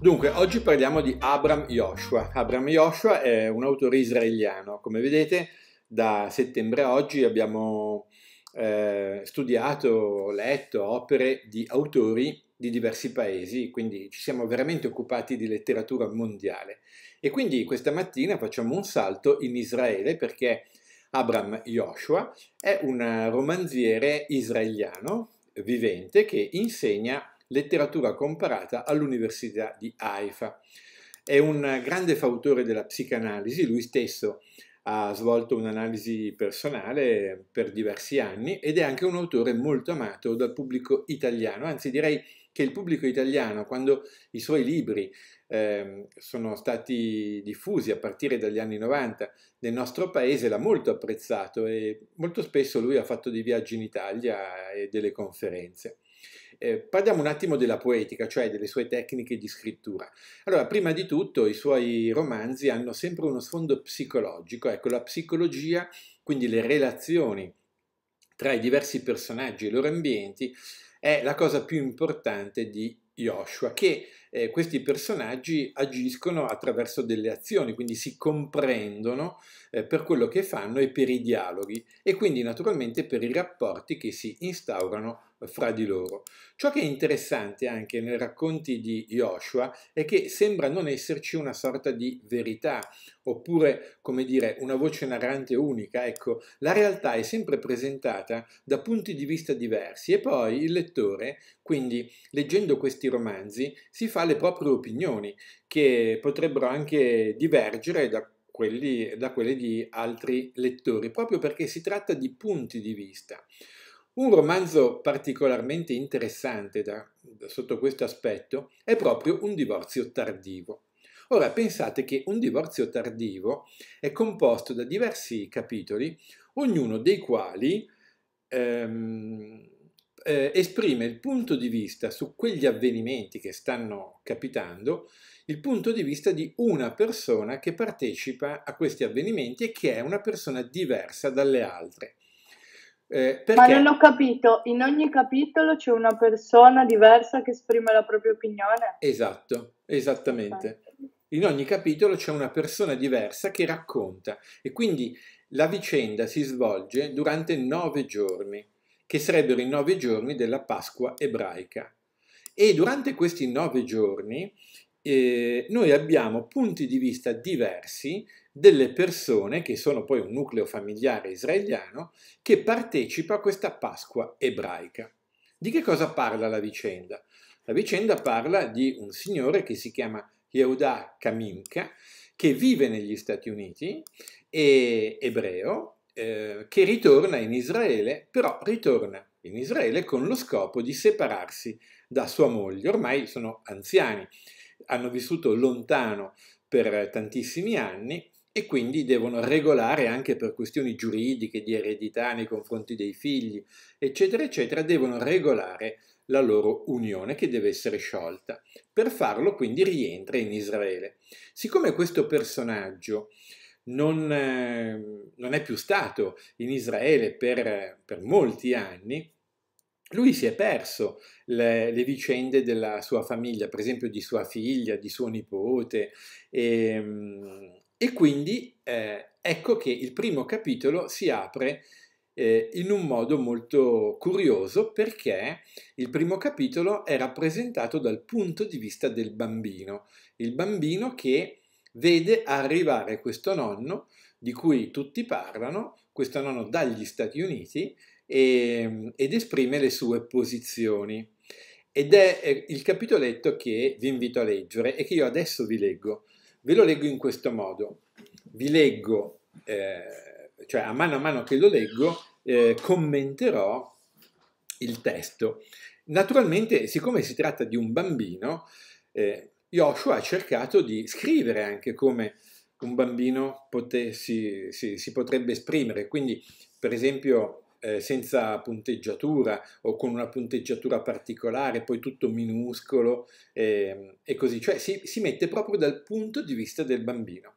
Dunque, oggi parliamo di Abram Yoshua. Abram Yoshua è un autore israeliano. Come vedete, da settembre a oggi abbiamo eh, studiato, letto opere di autori di diversi paesi, quindi ci siamo veramente occupati di letteratura mondiale. E quindi questa mattina facciamo un salto in Israele perché Abram Joshua è un eh, romanziere israeliano vivente che insegna letteratura comparata all'Università di Haifa. È un grande fautore della psicanalisi, lui stesso ha svolto un'analisi personale per diversi anni ed è anche un autore molto amato dal pubblico italiano, anzi direi che il pubblico italiano, quando i suoi libri eh, sono stati diffusi a partire dagli anni 90 nel nostro paese, l'ha molto apprezzato e molto spesso lui ha fatto dei viaggi in Italia e delle conferenze. Eh, parliamo un attimo della poetica, cioè delle sue tecniche di scrittura. Allora, prima di tutto, i suoi romanzi hanno sempre uno sfondo psicologico, ecco, la psicologia, quindi le relazioni tra i diversi personaggi e i loro ambienti, è la cosa più importante di Joshua, che eh, questi personaggi agiscono attraverso delle azioni, quindi si comprendono eh, per quello che fanno e per i dialoghi e quindi naturalmente per i rapporti che si instaurano fra di loro. Ciò che è interessante anche nei racconti di Joshua è che sembra non esserci una sorta di verità, oppure, come dire, una voce narrante unica. Ecco, la realtà è sempre presentata da punti di vista diversi e poi il lettore, quindi leggendo questi romanzi, si fa le proprie opinioni, che potrebbero anche divergere da quelli, da quelle di altri lettori, proprio perché si tratta di punti di vista. Un romanzo particolarmente interessante da, da sotto questo aspetto è proprio Un divorzio tardivo. Ora pensate che Un divorzio tardivo è composto da diversi capitoli, ognuno dei quali ehm, eh, esprime il punto di vista su quegli avvenimenti che stanno capitando, il punto di vista di una persona che partecipa a questi avvenimenti e che è una persona diversa dalle altre. Eh, Ma non ho capito, in ogni capitolo c'è una persona diversa che esprime la propria opinione? Esatto, esattamente. In ogni capitolo c'è una persona diversa che racconta e quindi la vicenda si svolge durante nove giorni, che sarebbero i nove giorni della Pasqua ebraica. E durante questi nove giorni eh, noi abbiamo punti di vista diversi delle persone, che sono poi un nucleo familiare israeliano, che partecipa a questa Pasqua ebraica. Di che cosa parla la vicenda? La vicenda parla di un signore che si chiama Yehuda Kaminka, che vive negli Stati Uniti, è ebreo, eh, che ritorna in Israele, però ritorna in Israele con lo scopo di separarsi da sua moglie. Ormai sono anziani hanno vissuto lontano per tantissimi anni e quindi devono regolare anche per questioni giuridiche, di eredità nei confronti dei figli, eccetera, eccetera, devono regolare la loro unione che deve essere sciolta. Per farlo quindi rientra in Israele. Siccome questo personaggio non, eh, non è più stato in Israele per, per molti anni, lui si è perso le, le, vicende della sua famiglia, per esempio di sua figlia, di suo nipote, e, ehm, e quindi eh, ecco che il primo capitolo si apre eh, in un modo molto curioso perché il primo capitolo è rappresentato dal punto di vista del bambino, il bambino che vede arrivare questo nonno di cui tutti parlano, questo nonno dagli Stati Uniti, e, ehm, ed esprime le sue posizioni. Ed è eh, il capitoletto che vi invito a leggere e che io adesso vi leggo. Ve lo leggo in questo modo. Vi leggo, eh, cioè a mano a mano che lo leggo, eh, commenterò il testo. Naturalmente, siccome si tratta di un bambino, eh, Joshua ha cercato di scrivere anche come un bambino pote, si, si potrebbe esprimere. Quindi, per esempio, eh, senza punteggiatura o con una punteggiatura particolare, poi tutto minuscolo eh, e così, cioè si, si mette proprio dal punto di vista del bambino.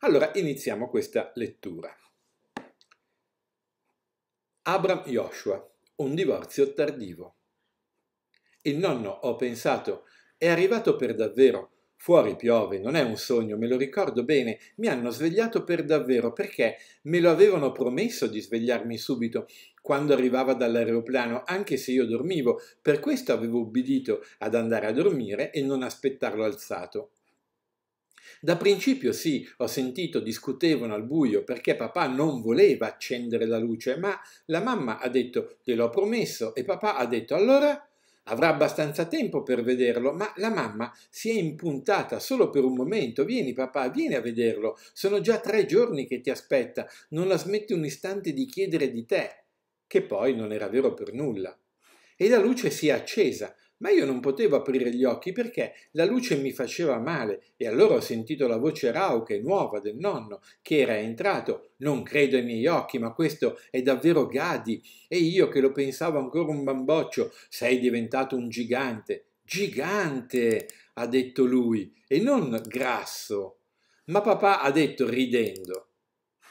Allora iniziamo questa lettura. Abram Joshua, un divorzio tardivo. Il nonno, ho pensato, è arrivato per davvero Fuori piove, non è un sogno, me lo ricordo bene, mi hanno svegliato per davvero perché me lo avevano promesso di svegliarmi subito quando arrivava dall'aeroplano, anche se io dormivo, per questo avevo ubbidito ad andare a dormire e non aspettarlo alzato. Da principio sì, ho sentito discutevano al buio perché papà non voleva accendere la luce, ma la mamma ha detto gliel'ho promesso e papà ha detto allora Avrà abbastanza tempo per vederlo, ma la mamma si è impuntata solo per un momento. Vieni papà, vieni a vederlo. Sono già tre giorni che ti aspetta. Non la smette un istante di chiedere di te. Che poi non era vero per nulla. E la luce si è accesa ma io non potevo aprire gli occhi perché la luce mi faceva male e allora ho sentito la voce rauca e nuova del nonno che era entrato. Non credo ai miei occhi, ma questo è davvero Gadi. E io che lo pensavo ancora un bamboccio, sei diventato un gigante. Gigante, ha detto lui, e non grasso. Ma papà ha detto ridendo.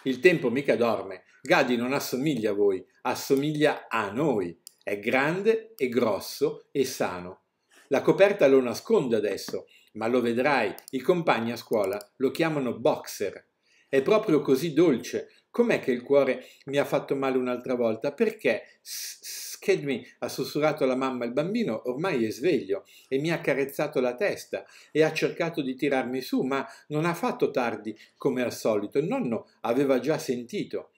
Il tempo mica dorme. Gadi non assomiglia a voi, assomiglia a noi. È grande e grosso e sano. La coperta lo nasconde adesso, ma lo vedrai, i compagni a scuola lo chiamano boxer. È proprio così dolce. Com'è che il cuore mi ha fatto male un'altra volta? Perché? schedmi, ha sussurrato la mamma, il bambino ormai è sveglio e mi ha carezzato la testa e ha cercato di tirarmi su, ma non ha fatto tardi come al solito. Il nonno aveva già sentito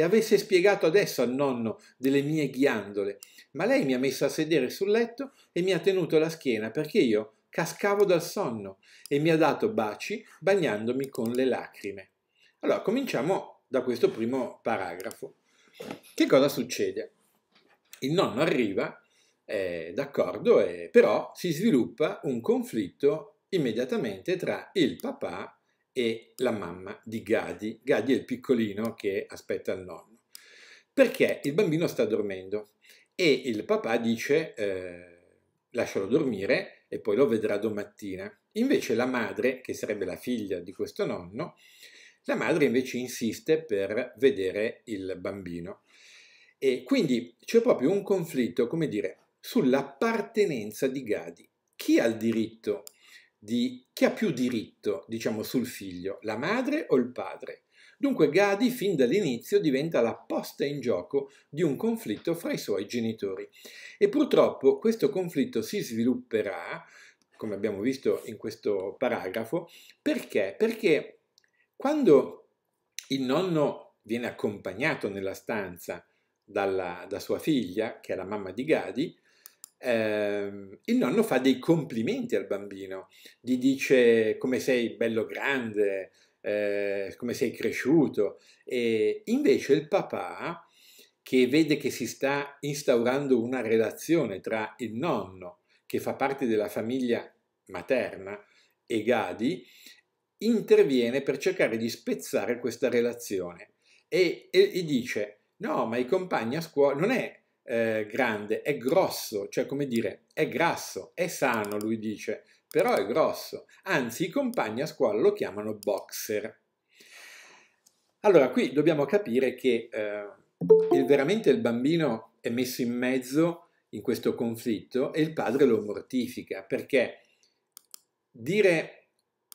e avesse spiegato adesso al nonno delle mie ghiandole, ma lei mi ha messo a sedere sul letto e mi ha tenuto la schiena perché io cascavo dal sonno e mi ha dato baci bagnandomi con le lacrime. Allora, cominciamo da questo primo paragrafo. Che cosa succede? Il nonno arriva, è eh, d'accordo, eh, però si sviluppa un conflitto immediatamente tra il papà e la mamma di Gadi. Gadi è il piccolino che aspetta il nonno. Perché il bambino sta dormendo e il papà dice eh, lascialo dormire e poi lo vedrà domattina. Invece la madre, che sarebbe la figlia di questo nonno, la madre invece insiste per vedere il bambino. E quindi c'è proprio un conflitto, come dire, sull'appartenenza di Gadi. Chi ha il diritto di chi ha più diritto, diciamo, sul figlio, la madre o il padre. Dunque Gadi fin dall'inizio diventa la posta in gioco di un conflitto fra i suoi genitori. E purtroppo questo conflitto si svilupperà, come abbiamo visto in questo paragrafo, perché? Perché quando il nonno viene accompagnato nella stanza dalla, da sua figlia, che è la mamma di Gadi, eh, il nonno fa dei complimenti al bambino, gli dice come sei bello grande, eh, come sei cresciuto, e invece il papà, che vede che si sta instaurando una relazione tra il nonno, che fa parte della famiglia materna, e Gadi, interviene per cercare di spezzare questa relazione e, e, e dice no, ma i compagni a scuola non è eh, grande, è grosso, cioè come dire, è grasso, è sano, lui dice, però è grosso. Anzi, i compagni a scuola lo chiamano boxer. Allora, qui dobbiamo capire che eh, il, veramente il bambino è messo in mezzo in questo conflitto e il padre lo mortifica, perché dire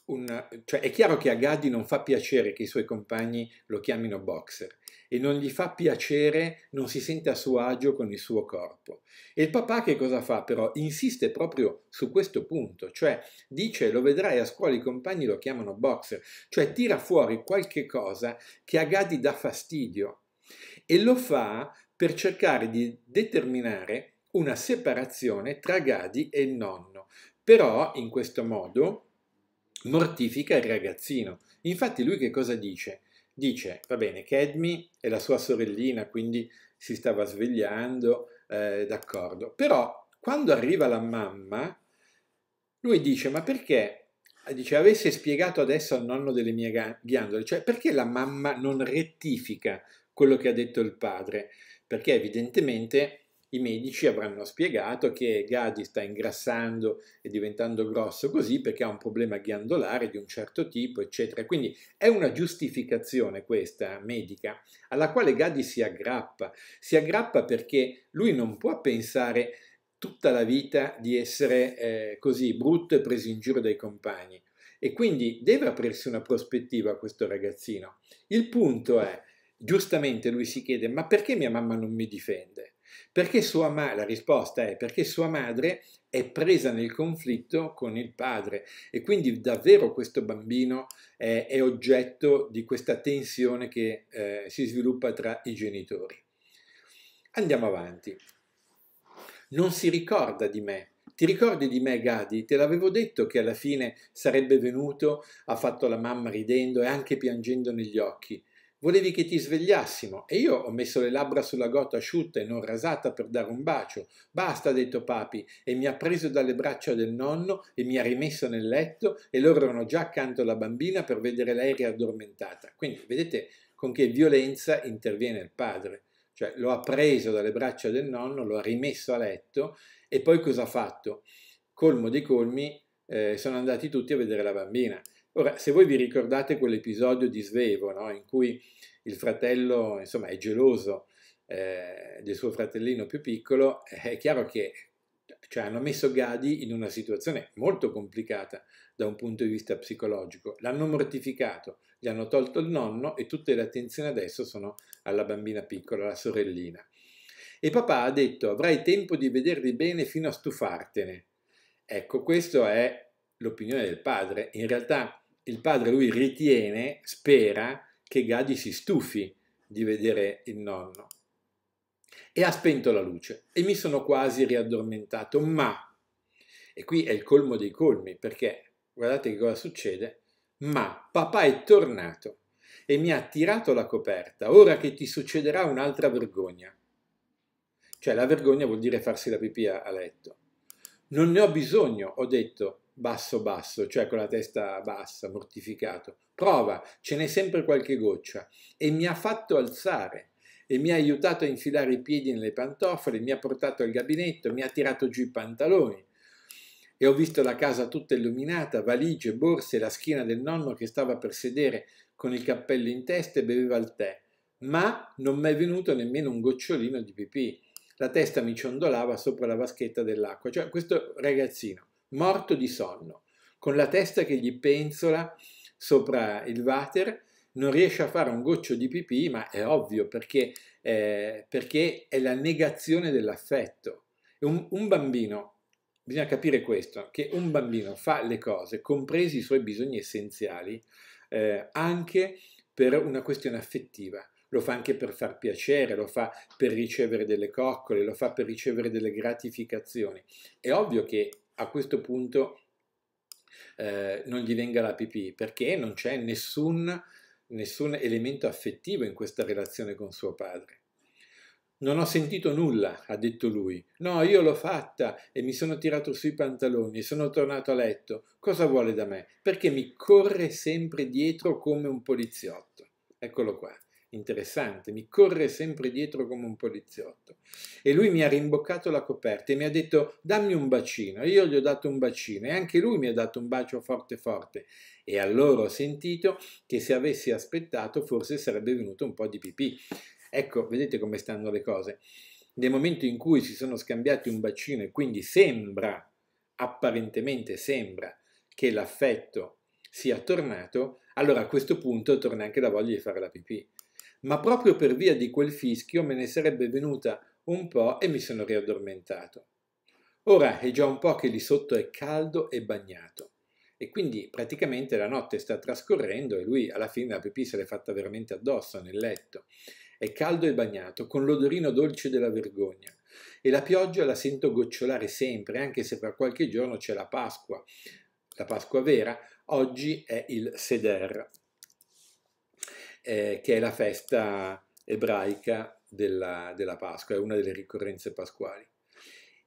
un, cioè è chiaro che a Gaddi non fa piacere che i suoi compagni lo chiamino boxer, e non gli fa piacere, non si sente a suo agio con il suo corpo. E il papà che cosa fa però? Insiste proprio su questo punto, cioè dice lo vedrai a scuola i compagni lo chiamano boxer, cioè tira fuori qualche cosa che a Gadi dà fastidio e lo fa per cercare di determinare una separazione tra Gadi e il nonno. Però in questo modo mortifica il ragazzino. Infatti lui che cosa dice? dice, va bene, Cadmi è la sua sorellina, quindi si stava svegliando, eh, d'accordo. Però quando arriva la mamma, lui dice, ma perché? Dice, avesse spiegato adesso al nonno delle mie ghiandole, cioè perché la mamma non rettifica quello che ha detto il padre? Perché evidentemente i medici avranno spiegato che Gadi sta ingrassando e diventando grosso così perché ha un problema ghiandolare di un certo tipo, eccetera. Quindi è una giustificazione questa medica alla quale Gadi si aggrappa. Si aggrappa perché lui non può pensare tutta la vita di essere eh, così brutto e preso in giro dai compagni. E quindi deve aprirsi una prospettiva a questo ragazzino. Il punto è, giustamente lui si chiede, ma perché mia mamma non mi difende? Perché sua ma- la risposta è perché sua madre è presa nel conflitto con il padre e quindi davvero questo bambino è, è oggetto di questa tensione che eh, si sviluppa tra i genitori. Andiamo avanti. Non si ricorda di me, ti ricordi di me, Gadi? Te l'avevo detto che alla fine sarebbe venuto, ha fatto la mamma ridendo e anche piangendo negli occhi. Volevi che ti svegliassimo e io ho messo le labbra sulla gotta asciutta e non rasata per dare un bacio. Basta, ha detto papi, e mi ha preso dalle braccia del nonno e mi ha rimesso nel letto e loro erano già accanto alla bambina per vedere lei riaddormentata. Quindi vedete con che violenza interviene il padre. Cioè lo ha preso dalle braccia del nonno, lo ha rimesso a letto e poi cosa ha fatto? Colmo dei colmi eh, sono andati tutti a vedere la bambina. Ora, se voi vi ricordate quell'episodio di Svevo, no? in cui il fratello insomma, è geloso eh, del suo fratellino più piccolo, eh, è chiaro che cioè, hanno messo Gadi in una situazione molto complicata da un punto di vista psicologico. L'hanno mortificato, gli hanno tolto il nonno e tutte le attenzioni adesso sono alla bambina piccola, alla sorellina. E papà ha detto avrai tempo di vederli bene fino a stufartene. Ecco, questa è l'opinione del padre. In realtà il padre lui ritiene, spera, che Gadi si stufi di vedere il nonno. E ha spento la luce e mi sono quasi riaddormentato, ma, e qui è il colmo dei colmi, perché guardate che cosa succede, ma papà è tornato e mi ha tirato la coperta, ora che ti succederà un'altra vergogna. Cioè la vergogna vuol dire farsi la pipì a letto. Non ne ho bisogno, ho detto, basso basso, cioè con la testa bassa, mortificato. Prova, ce n'è sempre qualche goccia. E mi ha fatto alzare e mi ha aiutato a infilare i piedi nelle pantofole, mi ha portato al gabinetto, mi ha tirato giù i pantaloni. E ho visto la casa tutta illuminata, valigie, borse, la schiena del nonno che stava per sedere con il cappello in testa e beveva il tè. Ma non mi è venuto nemmeno un gocciolino di pipì. La testa mi ciondolava sopra la vaschetta dell'acqua. Cioè, questo ragazzino morto di sonno, con la testa che gli penzola sopra il water, non riesce a fare un goccio di pipì, ma è ovvio perché, eh, perché è la negazione dell'affetto. Un, un bambino, bisogna capire questo, che un bambino fa le cose, compresi i suoi bisogni essenziali, eh, anche per una questione affettiva lo fa anche per far piacere, lo fa per ricevere delle coccole, lo fa per ricevere delle gratificazioni. È ovvio che a questo punto eh, non gli venga la pipì perché non c'è nessun, nessun elemento affettivo in questa relazione con suo padre. Non ho sentito nulla, ha detto lui. No, io l'ho fatta e mi sono tirato sui pantaloni, e sono tornato a letto. Cosa vuole da me? Perché mi corre sempre dietro come un poliziotto. Eccolo qua interessante, mi corre sempre dietro come un poliziotto. E lui mi ha rimboccato la coperta e mi ha detto dammi un bacino. io gli ho dato un bacino e anche lui mi ha dato un bacio forte forte. E allora ho sentito che se avessi aspettato forse sarebbe venuto un po' di pipì. Ecco, vedete come stanno le cose. Nel momento in cui si sono scambiati un bacino e quindi sembra, apparentemente sembra, che l'affetto sia tornato, allora a questo punto torna anche la voglia di fare la pipì ma proprio per via di quel fischio me ne sarebbe venuta un po' e mi sono riaddormentato. Ora è già un po' che lì sotto è caldo e bagnato e quindi praticamente la notte sta trascorrendo e lui alla fine la pipì se l'è fatta veramente addosso nel letto. È caldo e bagnato, con l'odorino dolce della vergogna. E la pioggia la sento gocciolare sempre, anche se fra qualche giorno c'è la Pasqua. La Pasqua vera, oggi è il Seder, eh, che è la festa ebraica della, della, Pasqua, è una delle ricorrenze pasquali.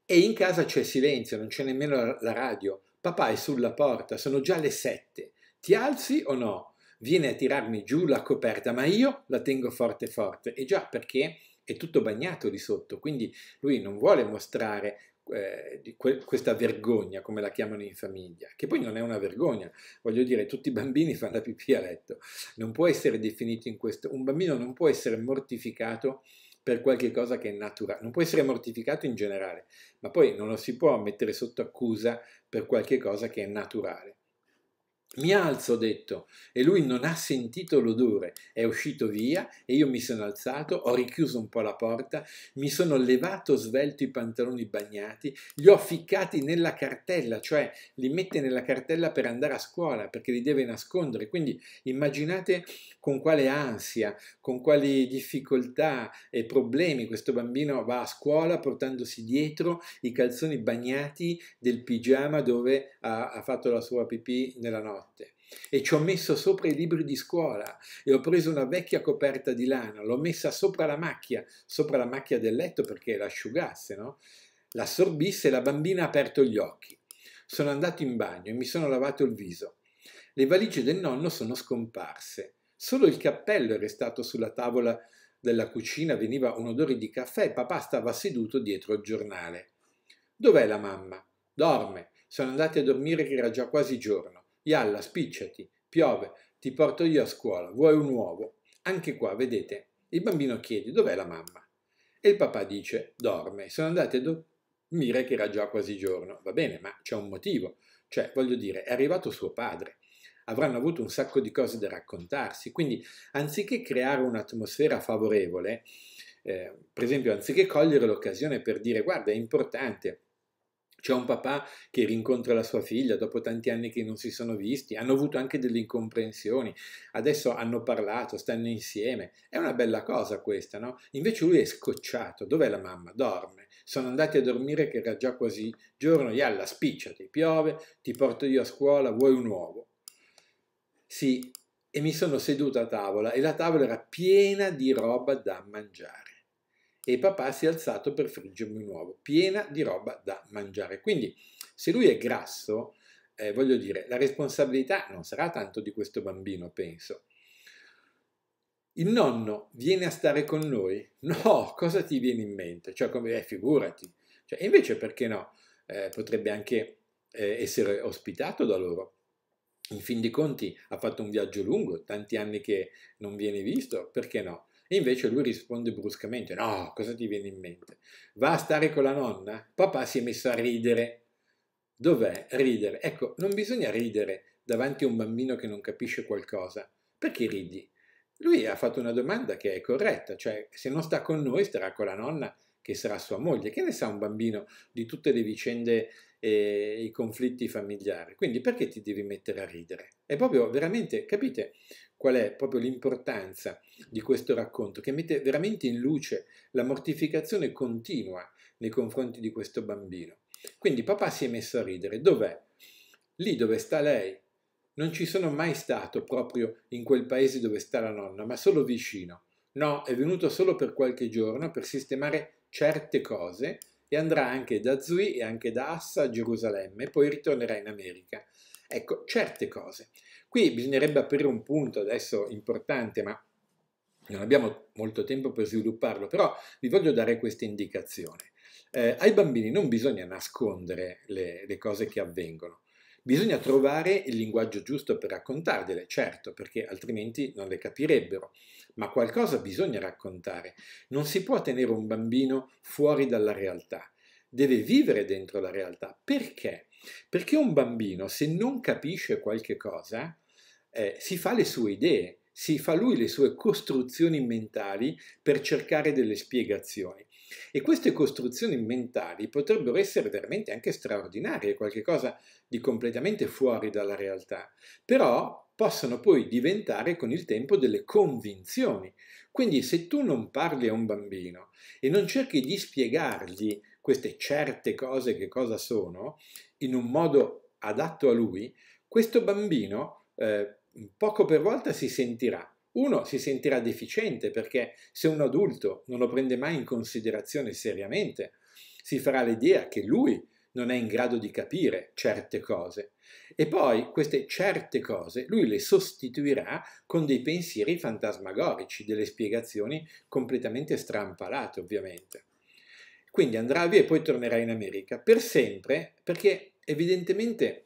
E in casa c'è silenzio, non c'è nemmeno la radio. Papà è sulla porta, sono già le sette. Ti alzi o no? Vieni a tirarmi giù la coperta, ma io la tengo forte forte. E già perché è tutto bagnato di sotto, quindi lui non vuole mostrare eh, di que- questa vergogna, come la chiamano in famiglia, che poi non è una vergogna, voglio dire, tutti i bambini fanno la pipì a letto, non può essere definito in questo, un bambino non può essere mortificato per qualche cosa che è naturale, non può essere mortificato in generale, ma poi non lo si può mettere sotto accusa per qualche cosa che è naturale. Mi alzo, ho detto, e lui non ha sentito l'odore, è uscito via e io mi sono alzato, ho richiuso un po' la porta, mi sono levato svelto i pantaloni bagnati, li ho ficcati nella cartella, cioè li mette nella cartella per andare a scuola, perché li deve nascondere. Quindi immaginate con quale ansia, con quali difficoltà e problemi questo bambino va a scuola portandosi dietro i calzoni bagnati del pigiama dove ha, ha fatto la sua pipì nella notte notte e ci ho messo sopra i libri di scuola e ho preso una vecchia coperta di lana, l'ho messa sopra la macchia, sopra la macchia del letto perché l'asciugasse, no? L'assorbisse e la bambina ha aperto gli occhi. Sono andato in bagno e mi sono lavato il viso. Le valigie del nonno sono scomparse. Solo il cappello è restato sulla tavola della cucina, veniva un odore di caffè e papà stava seduto dietro il giornale. Dov'è la mamma? Dorme. Sono andati a dormire che era già quasi giorno. Ialla, spicciati, piove, ti porto io a scuola, vuoi un uovo? Anche qua, vedete, il bambino chiede dov'è la mamma. E il papà dice dorme, sono andate a dormire che era già quasi giorno. Va bene, ma c'è un motivo. Cioè, voglio dire, è arrivato suo padre. Avranno avuto un sacco di cose da raccontarsi. Quindi, anziché creare un'atmosfera favorevole, eh, per esempio, anziché cogliere l'occasione per dire guarda, è importante, c'è un papà che rincontra la sua figlia dopo tanti anni che non si sono visti, hanno avuto anche delle incomprensioni, adesso hanno parlato, stanno insieme. È una bella cosa questa, no? Invece lui è scocciato. Dov'è la mamma? Dorme. Sono andati a dormire che era già quasi giorno. Yalla, spicciati, piove, ti porto io a scuola, vuoi un uovo? Sì, e mi sono seduto a tavola e la tavola era piena di roba da mangiare e papà si è alzato per friggermi un uovo, piena di roba da mangiare. Quindi, se lui è grasso, eh, voglio dire, la responsabilità non sarà tanto di questo bambino, penso. Il nonno viene a stare con noi? No, cosa ti viene in mente? Cioè, come, eh, figurati. Cioè, invece, perché no? Eh, potrebbe anche eh, essere ospitato da loro. In fin dei conti ha fatto un viaggio lungo, tanti anni che non viene visto, perché no? E invece lui risponde bruscamente, no, cosa ti viene in mente? Va a stare con la nonna? Papà si è messo a ridere. Dov'è ridere? Ecco, non bisogna ridere davanti a un bambino che non capisce qualcosa. Perché ridi? Lui ha fatto una domanda che è corretta, cioè se non sta con noi starà con la nonna che sarà sua moglie. Che ne sa un bambino di tutte le vicende e eh, i conflitti familiari? Quindi perché ti devi mettere a ridere? È proprio veramente, capite, qual è proprio l'importanza di questo racconto, che mette veramente in luce la mortificazione continua nei confronti di questo bambino. Quindi papà si è messo a ridere. Dov'è? Lì dove sta lei. Non ci sono mai stato proprio in quel paese dove sta la nonna, ma solo vicino. No, è venuto solo per qualche giorno per sistemare certe cose e andrà anche da Zui e anche da Assa a Gerusalemme, poi ritornerà in America. Ecco, certe cose. Qui bisognerebbe aprire un punto adesso importante, ma non abbiamo molto tempo per svilupparlo, però vi voglio dare questa indicazione. Eh, ai bambini non bisogna nascondere le, le cose che avvengono, Bisogna trovare il linguaggio giusto per raccontargliele, certo, perché altrimenti non le capirebbero, ma qualcosa bisogna raccontare. Non si può tenere un bambino fuori dalla realtà, deve vivere dentro la realtà. Perché? Perché un bambino, se non capisce qualche cosa, eh, si fa le sue idee, si fa lui le sue costruzioni mentali per cercare delle spiegazioni. E queste costruzioni mentali potrebbero essere veramente anche straordinarie, qualcosa di completamente fuori dalla realtà, però possono poi diventare con il tempo delle convinzioni. Quindi se tu non parli a un bambino e non cerchi di spiegargli queste certe cose che cosa sono, in un modo adatto a lui, questo bambino eh, poco per volta si sentirà. Uno si sentirà deficiente perché se un adulto non lo prende mai in considerazione seriamente, si farà l'idea che lui non è in grado di capire certe cose. E poi queste certe cose lui le sostituirà con dei pensieri fantasmagorici, delle spiegazioni completamente strampalate, ovviamente. Quindi andrà via e poi tornerà in America per sempre, perché evidentemente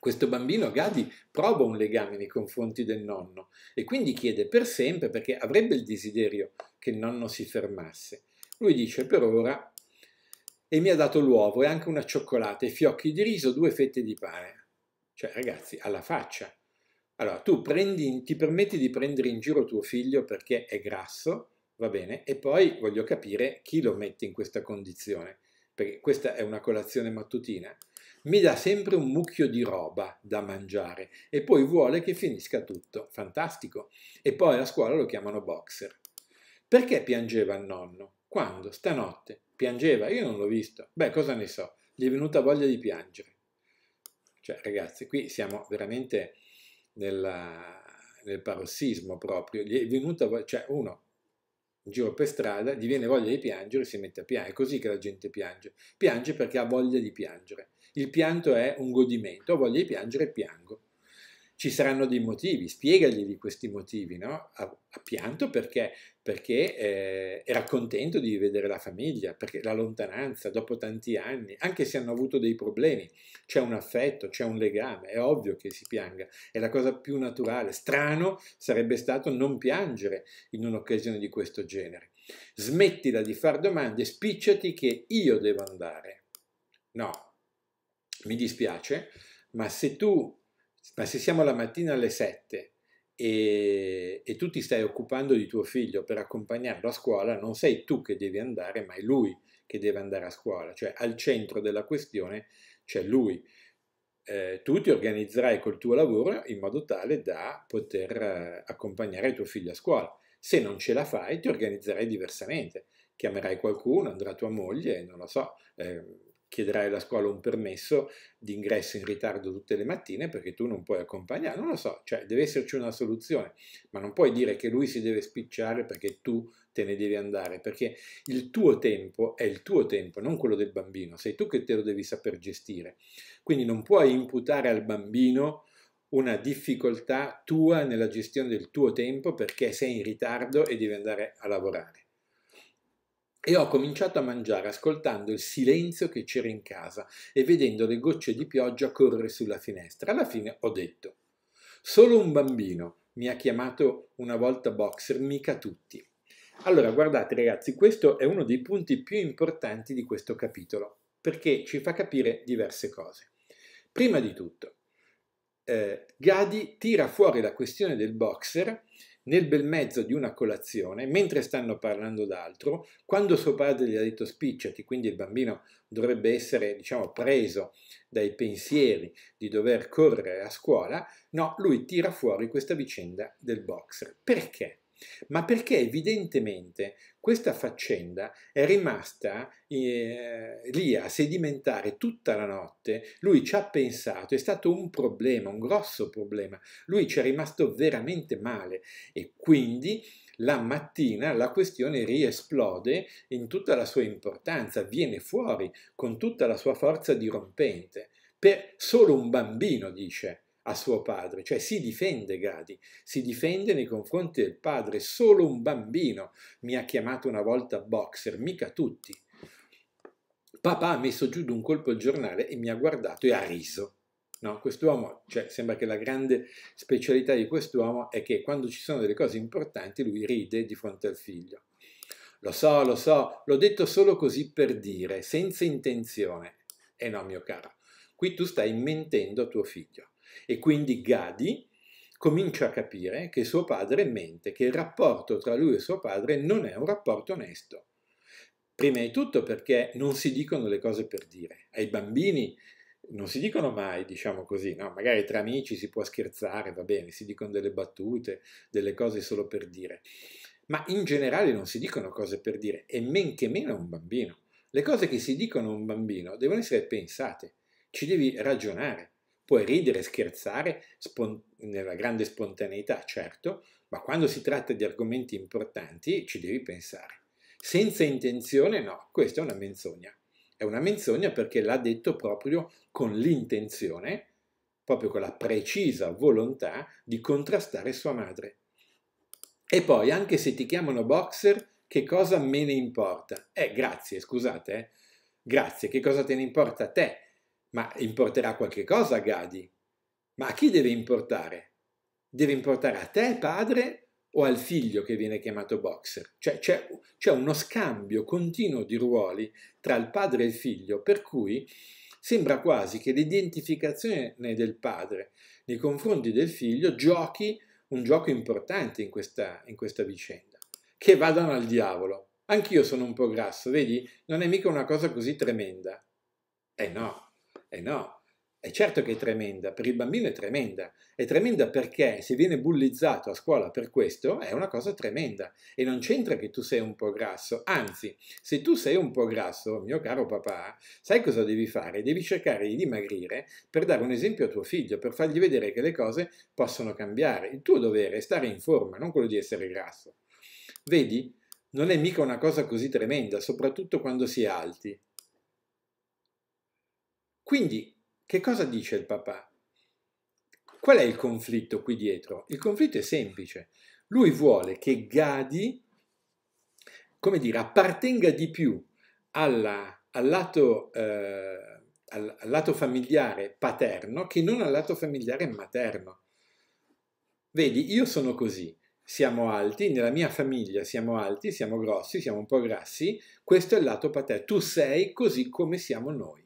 questo bambino Gadi prova un legame nei confronti del nonno e quindi chiede per sempre perché avrebbe il desiderio che il nonno si fermasse. Lui dice per ora e mi ha dato l'uovo e anche una cioccolata, e fiocchi di riso, due fette di pane. Cioè ragazzi, alla faccia. Allora tu prendi, ti permetti di prendere in giro tuo figlio perché è grasso va bene? E poi voglio capire chi lo mette in questa condizione, perché questa è una colazione mattutina. Mi dà sempre un mucchio di roba da mangiare e poi vuole che finisca tutto. Fantastico. E poi a scuola lo chiamano boxer. Perché piangeva il nonno? Quando? Stanotte. Piangeva? Io non l'ho visto. Beh, cosa ne so? Gli è venuta voglia di piangere. Cioè, ragazzi, qui siamo veramente nella, nel parossismo proprio. Gli è venuta voglia... Cioè, uno in giro per strada, gli viene voglia di piangere e si mette a piangere. È così che la gente piange. Piange perché ha voglia di piangere. Il pianto è un godimento, ho voglia di piangere e piango. Ci saranno dei motivi, spiegagli di questi motivi, no? Ha, pianto perché perché eh, era contento di vedere la famiglia, perché la lontananza dopo tanti anni, anche se hanno avuto dei problemi, c'è un affetto, c'è un legame, è ovvio che si pianga, è la cosa più naturale. Strano sarebbe stato non piangere in un'occasione di questo genere. Smettila di far domande, spicciati che io devo andare. No, mi dispiace, ma se tu, ma se siamo la mattina alle 7 e, e tu ti stai occupando di tuo figlio per accompagnarlo a scuola, non sei tu che devi andare, ma è lui che deve andare a scuola, cioè al centro della questione c'è lui. Eh, tu ti organizzerai col tuo lavoro in modo tale da poter eh, accompagnare tuo figlio a scuola. Se non ce la fai, ti organizzerai diversamente. Chiamerai qualcuno, andrà tua moglie, non lo so, eh, chiederai alla scuola un permesso di ingresso in ritardo tutte le mattine perché tu non puoi accompagnare, non lo so, cioè deve esserci una soluzione, ma non puoi dire che lui si deve spicciare perché tu te ne devi andare, perché il tuo tempo è il tuo tempo, non quello del bambino, sei tu che te lo devi saper gestire. Quindi non puoi imputare al bambino una difficoltà tua nella gestione del tuo tempo perché sei in ritardo e devi andare a lavorare. E ho cominciato a mangiare ascoltando il silenzio che c'era in casa e vedendo le gocce di pioggia correre sulla finestra. Alla fine ho detto, solo un bambino mi ha chiamato una volta boxer, mica tutti. Allora, guardate ragazzi, questo è uno dei punti più importanti di questo capitolo, perché ci fa capire diverse cose. Prima di tutto, eh, Gadi tira fuori la questione del boxer nel bel mezzo di una colazione, mentre stanno parlando d'altro, quando suo padre gli ha detto spicciati, quindi il bambino dovrebbe essere, diciamo, preso dai pensieri di dover correre a scuola, no, lui tira fuori questa vicenda del boxer. Perché? ma perché evidentemente questa faccenda è rimasta eh, lì a sedimentare tutta la notte, lui ci ha pensato, è stato un problema, un grosso problema, lui ci è rimasto veramente male e quindi la mattina la questione riesplode in tutta la sua importanza, viene fuori con tutta la sua forza dirompente. Per solo un bambino, dice, a suo padre, cioè si difende Gadi, si difende nei confronti del padre, solo un bambino mi ha chiamato una volta boxer, mica tutti. Papà ha messo giù d'un colpo il giornale e mi ha guardato e ha riso. No, quest'uomo, cioè, sembra che la grande specialità di quest'uomo è che quando ci sono delle cose importanti lui ride di fronte al figlio. Lo so, lo so, l'ho detto solo così per dire, senza intenzione. E eh no, mio caro, qui tu stai mentendo a tuo figlio. E quindi Gadi comincia a capire che suo padre mente, che il rapporto tra lui e suo padre non è un rapporto onesto. Prima di tutto perché non si dicono le cose per dire. Ai bambini non si dicono mai, diciamo così, no? magari tra amici si può scherzare, va bene, si dicono delle battute, delle cose solo per dire, ma in generale non si dicono cose per dire, e men che meno a un bambino. Le cose che si dicono a un bambino devono essere pensate, ci devi ragionare. Puoi ridere, scherzare nella grande spontaneità, certo, ma quando si tratta di argomenti importanti ci devi pensare. Senza intenzione no, questa è una menzogna. È una menzogna perché l'ha detto proprio con l'intenzione, proprio con la precisa volontà di contrastare sua madre. E poi, anche se ti chiamano boxer, che cosa me ne importa? Eh, grazie, scusate, eh. grazie, che cosa te ne importa a te ma importerà qualche cosa Gadi? Ma a chi deve importare? Deve importare a te, padre, o al figlio che viene chiamato boxer? Cioè c'è, c'è uno scambio continuo di ruoli tra il padre e il figlio, per cui sembra quasi che l'identificazione del padre nei confronti del figlio giochi un gioco importante in questa, in questa vicenda. Che vadano al diavolo. Anch'io sono un po' grasso, vedi? Non è mica una cosa così tremenda. Eh no, eh no, è certo che è tremenda, per il bambino è tremenda. È tremenda perché se viene bullizzato a scuola per questo è una cosa tremenda e non c'entra che tu sei un po' grasso. Anzi, se tu sei un po' grasso, mio caro papà, sai cosa devi fare? Devi cercare di dimagrire per dare un esempio a tuo figlio, per fargli vedere che le cose possono cambiare. Il tuo dovere è stare in forma, non quello di essere grasso. Vedi? Non è mica una cosa così tremenda, soprattutto quando si è alti. Quindi, che cosa dice il papà? Qual è il conflitto qui dietro? Il conflitto è semplice. Lui vuole che Gadi, come dire, appartenga di più alla, al, lato, eh, al, al lato familiare paterno che non al lato familiare materno. Vedi, io sono così siamo alti, nella mia famiglia siamo alti, siamo grossi, siamo un po' grassi, questo è il lato paterno, tu sei così come siamo noi.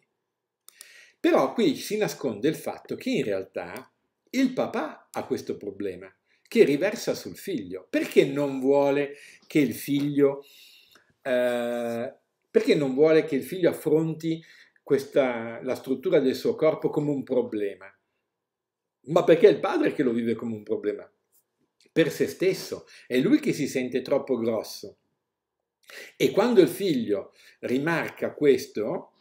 Però qui si nasconde il fatto che in realtà il papà ha questo problema, che riversa sul figlio. Perché non vuole che il figlio, eh, che il figlio affronti questa, la struttura del suo corpo come un problema? Ma perché è il padre che lo vive come un problema? Per se stesso, è lui che si sente troppo grosso. E quando il figlio rimarca questo,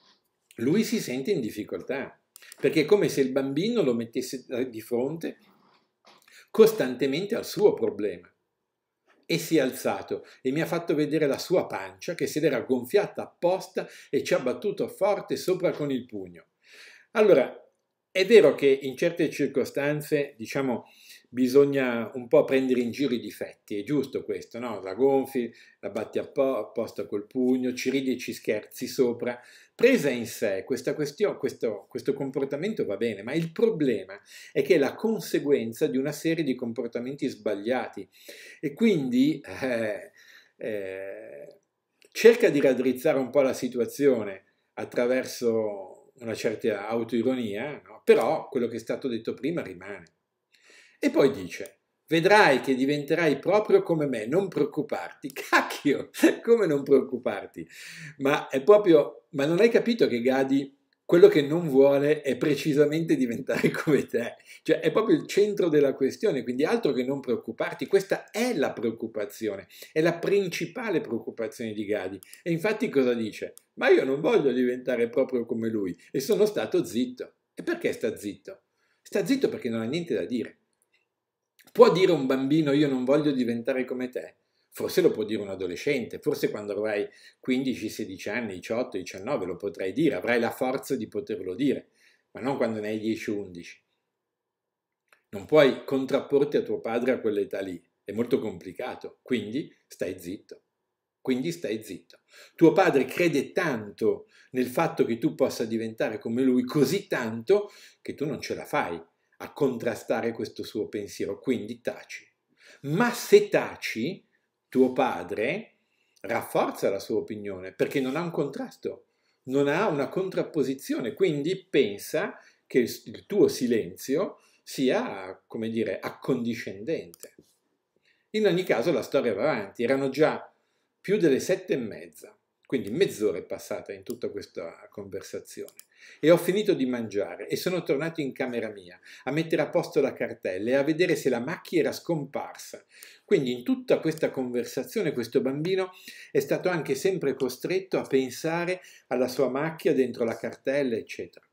lui si sente in difficoltà, perché è come se il bambino lo mettesse eh, di fronte costantemente al suo problema. E si è alzato e mi ha fatto vedere la sua pancia che se l'era gonfiata apposta e ci ha battuto forte sopra con il pugno. Allora, è vero che in certe circostanze, diciamo, bisogna un po' prendere in giro i difetti, è giusto questo, no? La gonfi, la batti apposta col pugno, ci ridi e ci scherzi sopra, presa in sé questa question, questo, questo comportamento va bene, ma il problema è che è la conseguenza di una serie di comportamenti sbagliati e quindi eh, eh, cerca di raddrizzare un po' la situazione attraverso una certa autoironia, no? però quello che è stato detto prima rimane. E poi dice, vedrai che diventerai proprio come me, non preoccuparti. Cacchio, come non preoccuparti? Ma è proprio, ma non hai capito che Gadi quello che non vuole è precisamente diventare come te, cioè è proprio il centro della questione, quindi altro che non preoccuparti, questa è la preoccupazione, è la principale preoccupazione di Gadi. E infatti cosa dice? Ma io non voglio diventare proprio come lui e sono stato zitto. E perché sta zitto? Sta zitto perché non ha niente da dire. Può dire un bambino io non voglio diventare come te? Forse lo può dire un adolescente, forse quando avrai 15, 16 anni, 18, 19 lo potrai dire, avrai la forza di poterlo dire, ma non quando ne hai 10, 11. Non puoi contrapporti a tuo padre a quell'età lì, è molto complicato, quindi stai zitto. Quindi stai zitto. Tuo padre crede tanto nel fatto che tu possa diventare come lui, così tanto che tu non ce la fai a contrastare questo suo pensiero, quindi taci. Ma se taci, tuo padre rafforza la sua opinione perché non ha un contrasto, non ha una contrapposizione, quindi pensa che il tuo silenzio sia, come dire, accondiscendente. In ogni caso la storia va avanti, erano già più delle sette e mezza. Quindi mezz'ora è passata in tutta questa conversazione. E ho finito di mangiare e sono tornato in camera mia a mettere a posto la cartella e a vedere se la macchia era scomparsa. Quindi in tutta questa conversazione questo bambino è stato anche sempre costretto a pensare alla sua macchia dentro la cartella, eccetera.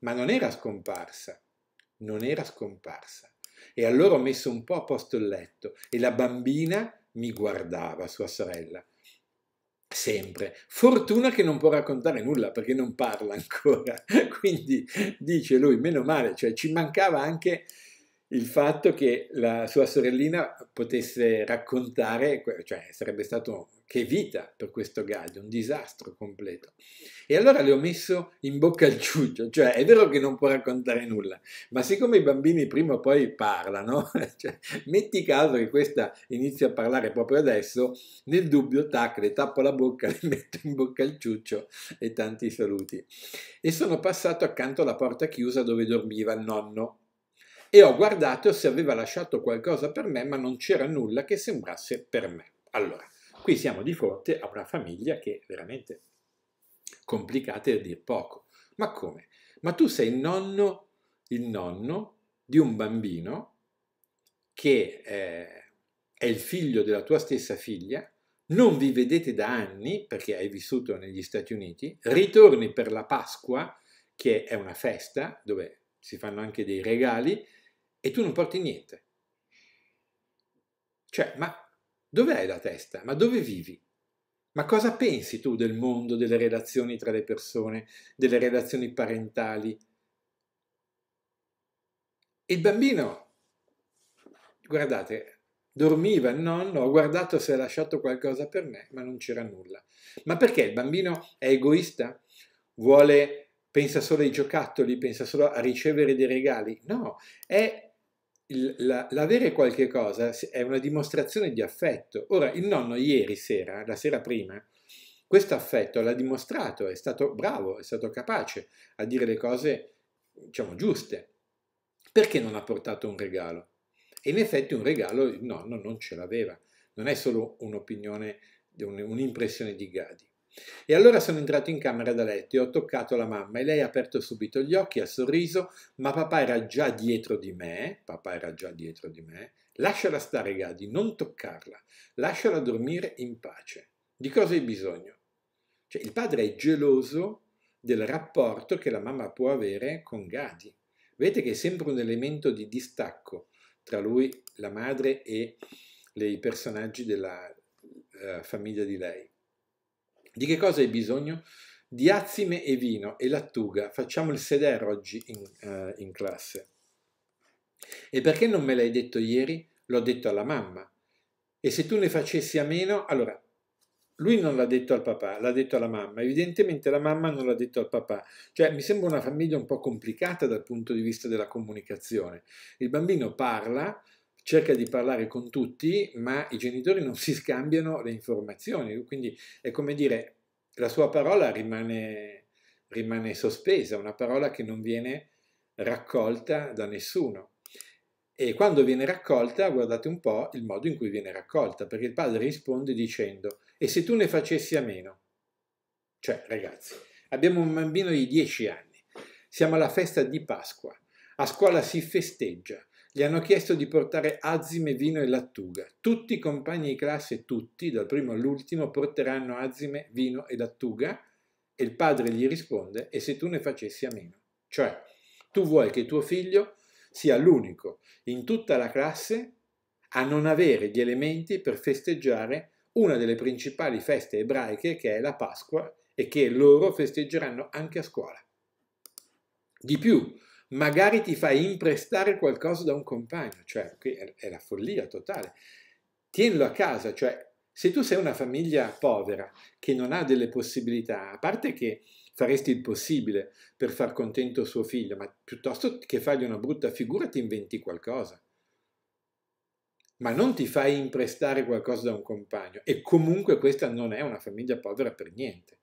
Ma non era scomparsa, non era scomparsa. E allora ho messo un po' a posto il letto e la bambina mi guardava, sua sorella, sempre. Fortuna che non può raccontare nulla perché non parla ancora, quindi dice lui, meno male, cioè ci mancava anche il fatto che la sua sorellina potesse raccontare, cioè sarebbe stato che vita per questo Galli, un disastro completo. E allora le ho messo in bocca al ciuccio, cioè è vero che non può raccontare nulla, ma siccome i bambini prima o poi parlano, cioè, metti caso che questa inizia a parlare proprio adesso, nel dubbio tac, le tappo la bocca, le metto in bocca al ciuccio e tanti saluti. E sono passato accanto alla porta chiusa dove dormiva il nonno, e ho guardato se aveva lasciato qualcosa per me, ma non c'era nulla che sembrasse per me. Allora, qui siamo di fronte a una famiglia che è veramente complicata a dir poco. Ma come? Ma tu sei il nonno, il nonno di un bambino che eh, è il figlio della tua stessa figlia, non vi vedete da anni perché hai vissuto negli Stati Uniti, ritorni per la Pasqua, che è una festa dove si fanno anche dei regali, e tu non porti niente. Cioè, ma dove hai la testa? Ma dove vivi? Ma cosa pensi tu del mondo, delle relazioni tra le persone, delle relazioni parentali? Il bambino, guardate, dormiva nonno, ho guardato se ha lasciato qualcosa per me, ma non c'era nulla. Ma perché il bambino è egoista? Vuole, pensa solo ai giocattoli, pensa solo a ricevere dei regali? No, è la, l'avere qualche cosa è una dimostrazione di affetto. Ora, il nonno ieri sera, la sera prima, questo affetto l'ha dimostrato, è stato bravo, è stato capace a dire le cose, diciamo, giuste. Perché non ha portato un regalo? E in effetti un regalo il nonno non ce l'aveva, non è solo un'opinione, un'impressione di Gadi. E allora sono entrato in camera da letto e ho toccato la mamma e lei ha aperto subito gli occhi, ha sorriso, ma papà era già dietro di me, papà era già dietro di me, lasciala stare Gadi, non toccarla, lasciala dormire in pace. Di cosa hai bisogno? Cioè il padre è geloso del rapporto che la mamma può avere con Gadi. Vedete che è sempre un elemento di distacco tra lui, la madre e i personaggi della eh, famiglia di lei. Di che cosa hai bisogno? Di azime e vino e lattuga. Facciamo il sedere oggi in, uh, in classe. E perché non me l'hai detto ieri? L'ho detto alla mamma. E se tu ne facessi a meno, allora lui non l'ha detto al papà, l'ha detto alla mamma. Evidentemente la mamma non l'ha detto al papà. Cioè, mi sembra una famiglia un po' complicata dal punto di vista della comunicazione. Il bambino parla, cerca di parlare con tutti, ma i genitori non si scambiano le informazioni, quindi è come dire la sua parola rimane, rimane sospesa, una parola che non viene raccolta da nessuno. E quando viene raccolta, guardate un po' il modo in cui viene raccolta, perché il padre risponde dicendo, e se tu ne facessi a meno? Cioè, ragazzi, abbiamo un bambino di 10 anni, siamo alla festa di Pasqua, a scuola si festeggia, gli hanno chiesto di portare azime, vino e lattuga. Tutti i compagni di classe, tutti, dal primo all'ultimo, porteranno azime, vino e lattuga e il padre gli risponde e se tu ne facessi a meno. Cioè, tu vuoi che tuo figlio sia l'unico in tutta la classe a non avere gli elementi per festeggiare una delle principali feste ebraiche che è la Pasqua e che loro festeggeranno anche a scuola. Di più, magari ti fai imprestare qualcosa da un compagno, cioè qui è la follia totale. Tienilo a casa, cioè se tu sei una famiglia povera che non ha delle possibilità, a parte che faresti il possibile per far contento suo figlio, ma piuttosto che fargli una brutta figura ti inventi qualcosa. Ma non ti fai imprestare qualcosa da un compagno e comunque questa non è una famiglia povera per niente.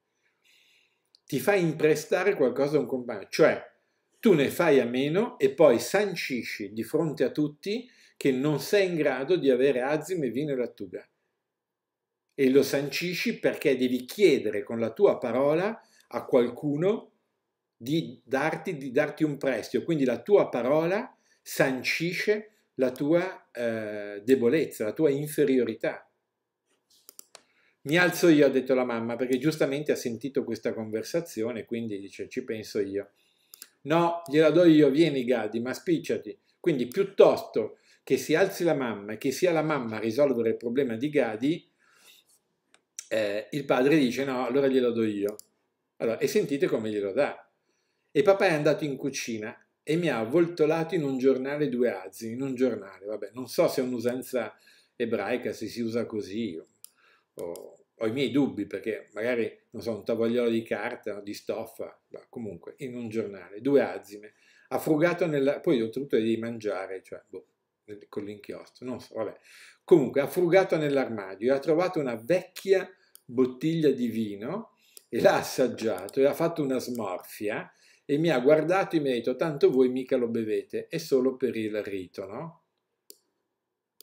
Ti fai imprestare qualcosa da un compagno, cioè tu ne fai a meno e poi sancisci di fronte a tutti che non sei in grado di avere azime, vino e lattuga. E lo sancisci perché devi chiedere con la tua parola a qualcuno di darti, di darti un prestito. Quindi la tua parola sancisce la tua eh, debolezza, la tua inferiorità. Mi alzo io, ha detto la mamma, perché giustamente ha sentito questa conversazione, quindi dice ci penso io. No, gliela do io, vieni Gadi, ma spicciati. Quindi piuttosto che si alzi la mamma e che sia la mamma a risolvere il problema di Gadi, eh, il padre dice no, allora glielo do io. Allora, e sentite come glielo dà. E papà è andato in cucina e mi ha avvoltolato in un giornale due azzi, in un giornale, vabbè, non so se è un'usanza ebraica, se si usa così, o, ho i miei dubbi perché magari, non so, un tavogliolo di carta, di stoffa, ma comunque, in un giornale, due azime, ha frugato nella... poi ho tenuto di mangiare, cioè, boh, con l'inchiostro, non so, vabbè. Comunque, ha frugato nell'armadio e ha trovato una vecchia bottiglia di vino e l'ha assaggiato e ha fatto una smorfia e mi ha guardato e mi ha detto, tanto voi mica lo bevete, è solo per il rito, no?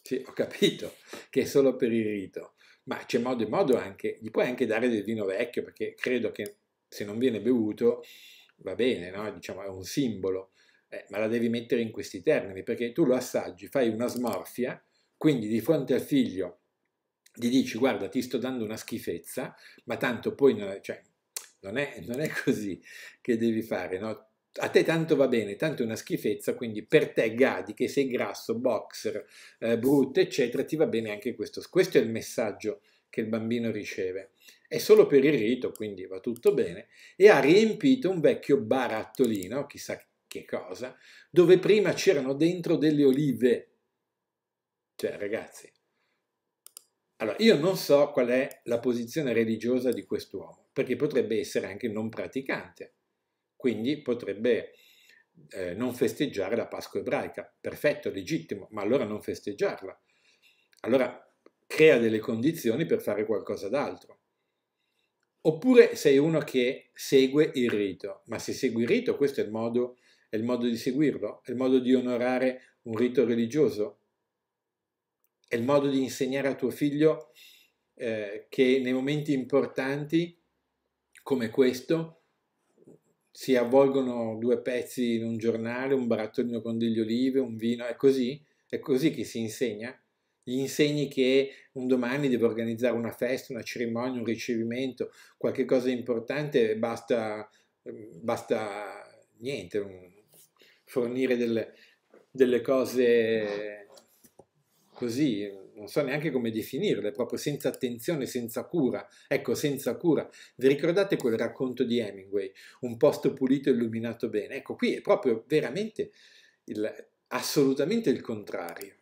Sì, ho capito che è solo per il rito ma c'è modo e modo anche, gli puoi anche dare del vino vecchio, perché credo che se non viene bevuto va bene, no? diciamo, è un simbolo, eh, ma la devi mettere in questi termini, perché tu lo assaggi, fai una smorfia, quindi di fronte al figlio gli dici guarda ti sto dando una schifezza, ma tanto poi non, cioè, non, è, non è, così che devi fare, no? a te tanto va bene, tanto è una schifezza, quindi per te gadi che sei grasso, boxer, eh, brutto, eccetera, ti va bene anche questo. Questo è il messaggio che il bambino riceve. È solo per il rito, quindi va tutto bene, e ha riempito un vecchio barattolino, chissà che cosa, dove prima c'erano dentro delle olive. Cioè, ragazzi, allora io non so qual è la posizione religiosa di quest'uomo, perché potrebbe essere anche non praticante quindi potrebbe eh, non festeggiare la Pasqua ebraica. Perfetto, legittimo, ma allora non festeggiarla. Allora crea delle condizioni per fare qualcosa d'altro. Oppure sei uno che segue il rito, ma se segui il rito questo è il modo, è il modo di seguirlo, è il modo di onorare un rito religioso, è il modo di insegnare a tuo figlio eh, che nei momenti importanti come questo si avvolgono due pezzi in un giornale, un barattolino con degli olive, un vino, è così? È così che si insegna? Gli insegni che un domani devo organizzare una festa, una cerimonia, un ricevimento, qualche cosa importante e basta, mm, basta niente, mm, fornire delle, delle cose così, non so neanche come definirle, proprio senza attenzione, senza cura. Ecco, senza cura. Vi ricordate quel racconto di Hemingway, un posto pulito e illuminato bene? Ecco, qui è proprio veramente il, assolutamente il contrario.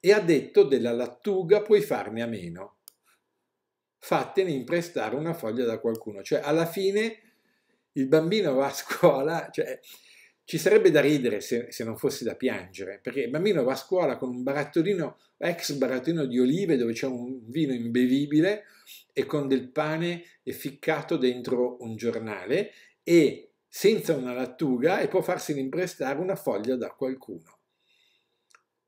E ha detto della lattuga puoi farne a meno. Fattene imprestare una foglia da qualcuno. Cioè, alla fine il bambino va a scuola, cioè, ci sarebbe da ridere se, se, non fosse da piangere, perché il bambino va a scuola con un barattolino, ex barattolino di olive dove c'è un vino imbevibile e con del pane ficcato dentro un giornale e senza una lattuga e può farsi imprestare una foglia da qualcuno.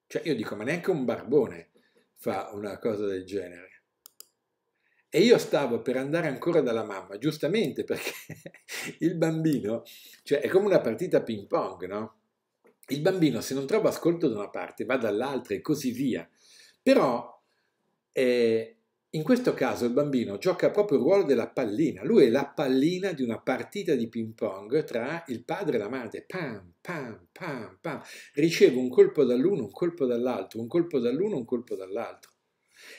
Cioè io dico, ma neanche un barbone fa una cosa del genere. E io stavo per andare ancora dalla mamma, giustamente perché il bambino, cioè è come una partita ping pong, no? Il bambino se non trova ascolto da una parte va dall'altra e così via. Però eh, in questo caso il bambino gioca proprio il ruolo della pallina, lui è la pallina di una partita di ping pong tra il padre e la madre, pam, pam, pam, pam, riceve un colpo dall'uno, un colpo dall'altro, un colpo dall'uno, un colpo dall'altro.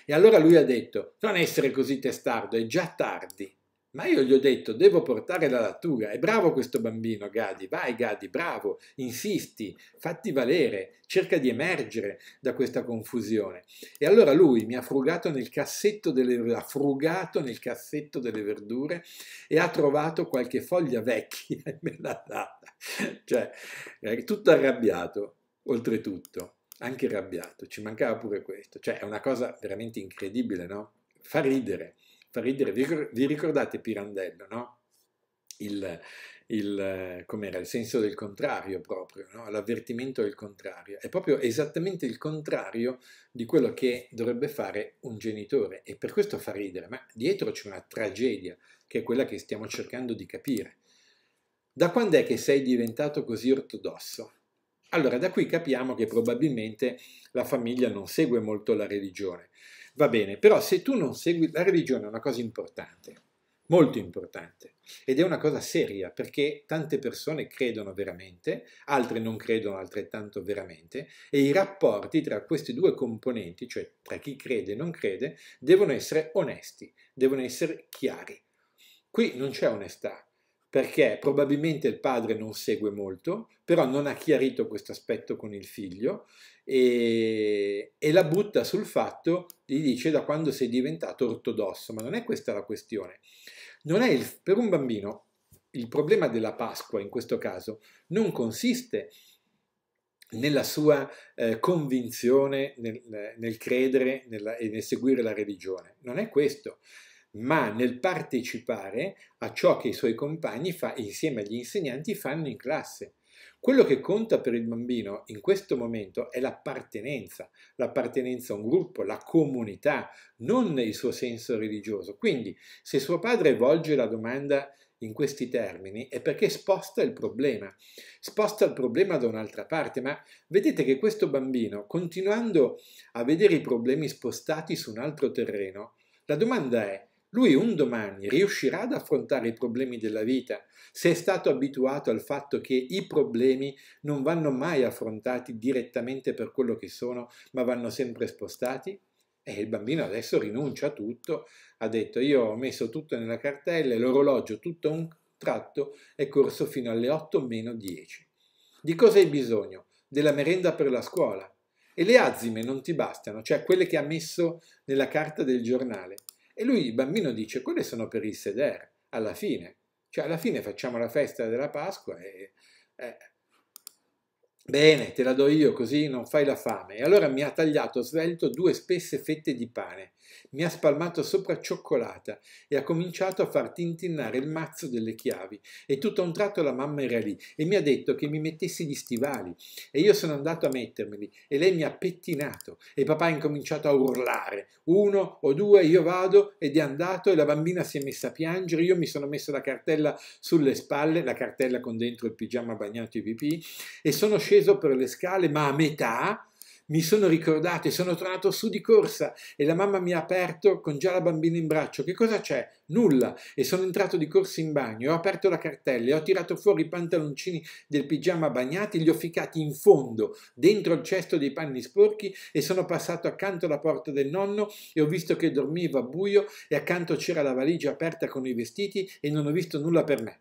E allora lui ha detto, non essere così testardo, è già tardi. Ma io gli ho detto, devo portare la lattuga. è bravo questo bambino Gadi, vai Gadi, bravo, insisti, fatti valere, cerca di emergere da questa confusione. E allora lui mi ha frugato nel cassetto delle, ha frugato nel cassetto delle verdure e ha trovato qualche foglia vecchia e me l'ha data, cioè tutto arrabbiato, oltretutto anche arrabbiato, ci mancava pure questo, cioè è una cosa veramente incredibile, no? Fa ridere, fa ridere, vi ricordate Pirandello, no? Il, il, com'era, il senso del contrario proprio, no? l'avvertimento del contrario. È proprio esattamente il contrario di quello che dovrebbe fare un genitore e per questo fa ridere, ma dietro c'è una tragedia che è quella che stiamo cercando di capire. Da quando è che sei diventato così ortodosso? Allora, da qui capiamo che probabilmente la famiglia non segue molto la religione. Va bene, però se tu non segui la religione è una cosa importante, molto importante, ed è una cosa seria perché tante persone credono veramente, altre non credono altrettanto veramente, e i rapporti tra questi due componenti, cioè tra chi crede e non crede, devono essere onesti, devono essere chiari. Qui non c'è onestà, perché probabilmente il padre non segue molto, però non ha chiarito questo aspetto con il figlio e, e, la butta sul fatto, gli dice da quando sei diventato ortodosso, ma non è questa la questione. Non è il, per un bambino il problema della Pasqua in questo caso non consiste nella sua eh, convinzione nel, nel credere nella, e nel seguire la religione. Non è questo ma nel partecipare a ciò che i suoi compagni fa, insieme agli insegnanti fanno in classe. Quello che conta per il bambino in questo momento è l'appartenenza, l'appartenenza a un gruppo, la comunità, non il suo senso religioso. Quindi, se suo padre volge la domanda in questi termini è perché sposta il problema, sposta il problema da un'altra parte, ma vedete che questo bambino, continuando a vedere i problemi spostati su un altro terreno, la domanda è lui un domani riuscirà ad affrontare i problemi della vita se è stato abituato al fatto che i problemi non vanno mai affrontati direttamente per quello che sono, ma vanno sempre spostati? E il bambino adesso rinuncia a tutto, ha detto io ho messo tutto nella cartella e l'orologio tutto un tratto è corso fino alle 8 meno 10. Di cosa hai bisogno? Della merenda per la scuola. E le azime non ti bastano, cioè quelle che ha messo nella carta del giornale. E lui, il bambino, dice, quelle sono per il seder, alla fine. Cioè, alla fine facciamo la festa della Pasqua e... Eh, bene, te la do io, così non fai la fame. E allora mi ha tagliato svelto due spesse fette di pane mi ha spalmato sopra cioccolata e ha cominciato a far tintinnare il mazzo delle chiavi e tutto a un tratto la mamma era lì e mi ha detto che mi mettessi gli stivali e io sono andato a mettermeli e lei mi ha pettinato e papà ha incominciato a urlare uno o due io vado ed è andato e la bambina si è messa a piangere io mi sono messo la cartella sulle spalle la cartella con dentro il pigiama bagnato i pipì e sono sceso per le scale ma a metà mi sono ricordato e sono tornato su di corsa e la mamma mi ha aperto con già la bambina in braccio. Che cosa c'è? Nulla. E sono entrato di corsa in bagno, ho aperto la cartella e ho tirato fuori i pantaloncini del pigiama bagnati, li ho ficcati in fondo, dentro il cesto dei panni sporchi e sono passato accanto alla porta del nonno e ho visto che dormiva buio e accanto c'era la valigia aperta con i vestiti e non ho visto nulla per me.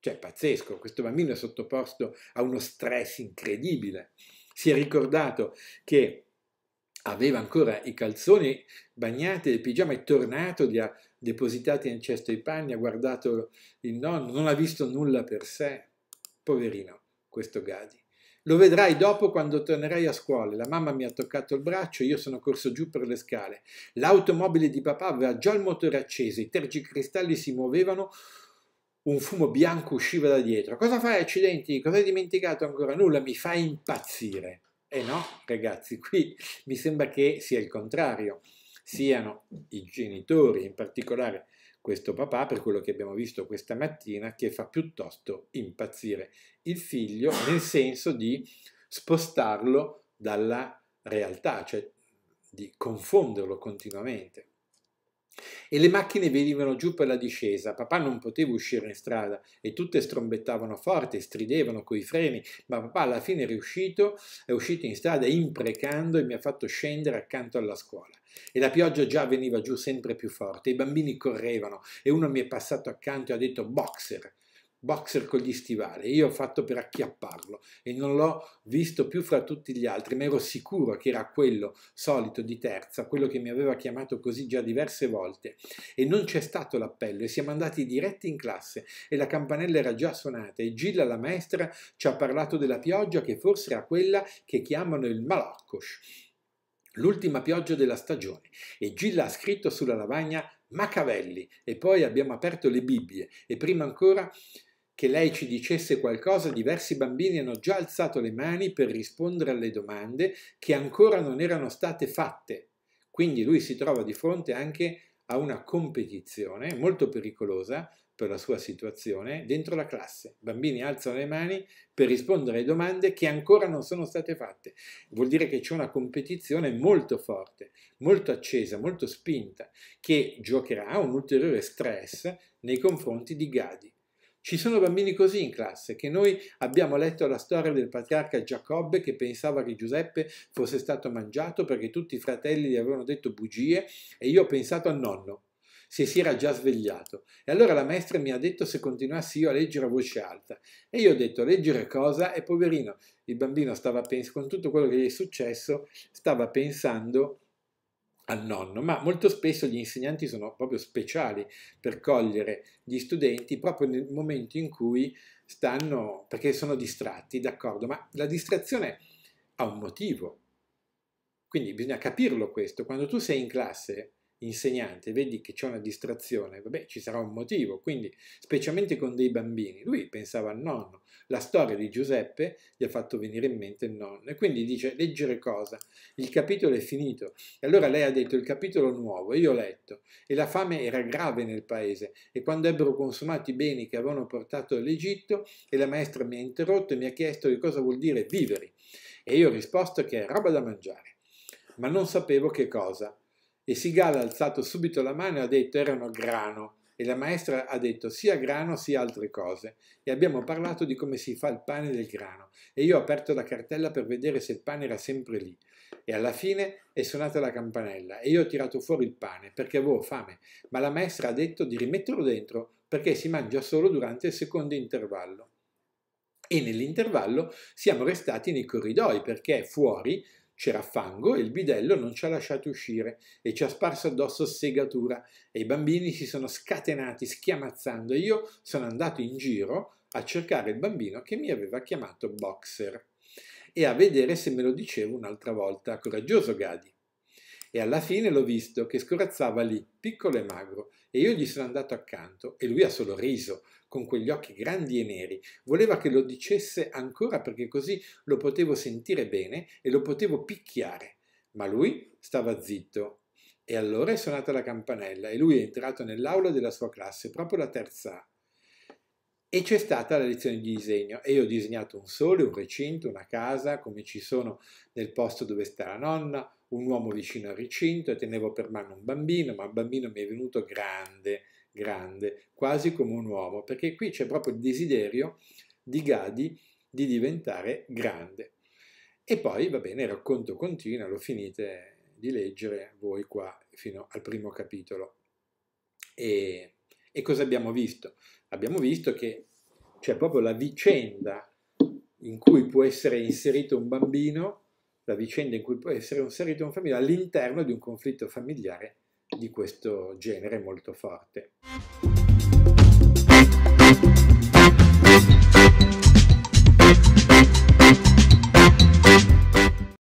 Cioè, pazzesco, questo bambino è sottoposto a uno stress incredibile si è ricordato che aveva ancora i calzoni bagnati, il pigiama, è tornato, li ha depositati in cesto i panni, ha guardato il nonno, non ha visto nulla per sé. Poverino, questo Gadi. Lo vedrai dopo quando tornerai a scuola. La mamma mi ha toccato il braccio, io sono corso giù per le scale. L'automobile di papà aveva già il motore acceso, i tergicristalli si muovevano un fumo bianco usciva da dietro. Cosa fai, accidenti? Cosa hai dimenticato ancora? Nulla, mi fa impazzire. Eh no, ragazzi, qui mi sembra che sia il contrario. Siano i genitori, in particolare questo papà, per quello che abbiamo visto questa mattina, che fa piuttosto impazzire il figlio, nel senso di spostarlo dalla realtà, cioè di confonderlo continuamente. E le macchine venivano giù per la discesa, papà non poteva uscire in strada e tutte strombettavano forte, stridevano coi freni, ma papà alla fine è riuscito, è uscito in strada imprecando e mi ha fatto scendere accanto alla scuola. E la pioggia già veniva giù sempre più forte, i bambini correvano e uno mi è passato accanto e ha detto boxer boxer con gli stivali, io ho fatto per acchiapparlo e non l'ho visto più fra tutti gli altri, ma ero sicuro che era quello solito di terza, quello che mi aveva chiamato così già diverse volte e non c'è stato l'appello e siamo andati diretti in classe e la campanella era già suonata e Gilla la maestra ci ha parlato della pioggia che forse era quella che chiamano il Maloccosh. L'ultima pioggia della stagione e Gilla ha scritto sulla lavagna Macavelli e poi abbiamo aperto le Bibbie e prima ancora che lei ci dicesse qualcosa, diversi bambini hanno già alzato le mani per rispondere alle domande che ancora non erano state fatte. Quindi lui si trova di fronte anche a una competizione molto pericolosa per la sua situazione dentro la classe. bambini alzano le mani per rispondere alle domande che ancora non sono state fatte. Vuol dire che c'è una competizione molto forte, molto accesa, molto spinta, che giocherà un ulteriore stress nei confronti di Gadi. Ci sono bambini così in classe, che noi abbiamo letto la storia del patriarca Giacobbe che pensava che Giuseppe fosse stato mangiato perché tutti i fratelli gli avevano detto bugie e io ho pensato al nonno, se si era già svegliato. E allora la maestra mi ha detto se continuassi io a leggere a voce alta. E io ho detto leggere cosa? E poverino, il bambino stava pensando, con tutto quello che gli è successo, stava pensando al nonno, ma molto spesso gli insegnanti sono proprio speciali per cogliere gli studenti proprio nel momento in cui stanno, perché sono distratti, d'accordo, ma la distrazione ha un motivo, quindi bisogna capirlo questo, quando tu sei in classe insegnante vedi che c'è una distrazione, vabbè ci sarà un motivo, quindi specialmente con dei bambini, lui pensava al nonno, la storia di Giuseppe gli ha fatto venire in mente il nonno e quindi dice leggere cosa? Il capitolo è finito e allora lei ha detto il capitolo nuovo e io ho letto e la fame era grave nel paese e quando ebbero consumato i beni che avevano portato all'Egitto e la maestra mi ha interrotto e mi ha chiesto che cosa vuol dire viveri e io ho risposto che è roba da mangiare ma non sapevo che cosa e Sigala ha alzato subito la mano e ha detto erano grano. E la maestra ha detto sia grano sia altre cose. E abbiamo parlato di come si fa il pane del grano. E io ho aperto la cartella per vedere se il pane era sempre lì. E alla fine è suonata la campanella e io ho tirato fuori il pane perché avevo fame, ma la maestra ha detto di rimetterlo dentro perché si mangia solo durante il secondo intervallo. E nell'intervallo siamo restati nei corridoi perché fuori c'era fango e il bidello non ci ha lasciato uscire e ci ha sparso addosso segatura e i bambini si sono scatenati schiamazzando e io sono andato in giro a cercare il bambino che mi aveva chiamato boxer e a vedere se me lo dicevo un'altra volta, coraggioso Gadi. E alla fine l'ho visto che scorazzava lì, piccolo e magro, e io gli sono andato accanto e lui ha solo riso, con quegli occhi grandi e neri. Voleva che lo dicesse ancora perché così lo potevo sentire bene e lo potevo picchiare. Ma lui stava zitto. E allora è suonata la campanella e lui è entrato nell'aula della sua classe, proprio la terza A. E c'è stata la lezione di disegno e io ho disegnato un sole, un recinto, una casa, come ci sono nel posto dove sta la nonna, un uomo vicino al recinto e tenevo per mano un bambino, ma il bambino mi è venuto grande, grande, quasi come un uomo, perché qui c'è proprio il desiderio di Gadi di diventare grande. E poi, va bene, il racconto continua, lo finite di leggere voi qua fino al primo capitolo. E, e cosa abbiamo visto? Abbiamo visto che c'è proprio la vicenda in cui può essere inserito un bambino, la vicenda in cui può essere inserito un bambino all'interno di un conflitto familiare di questo genere molto forte.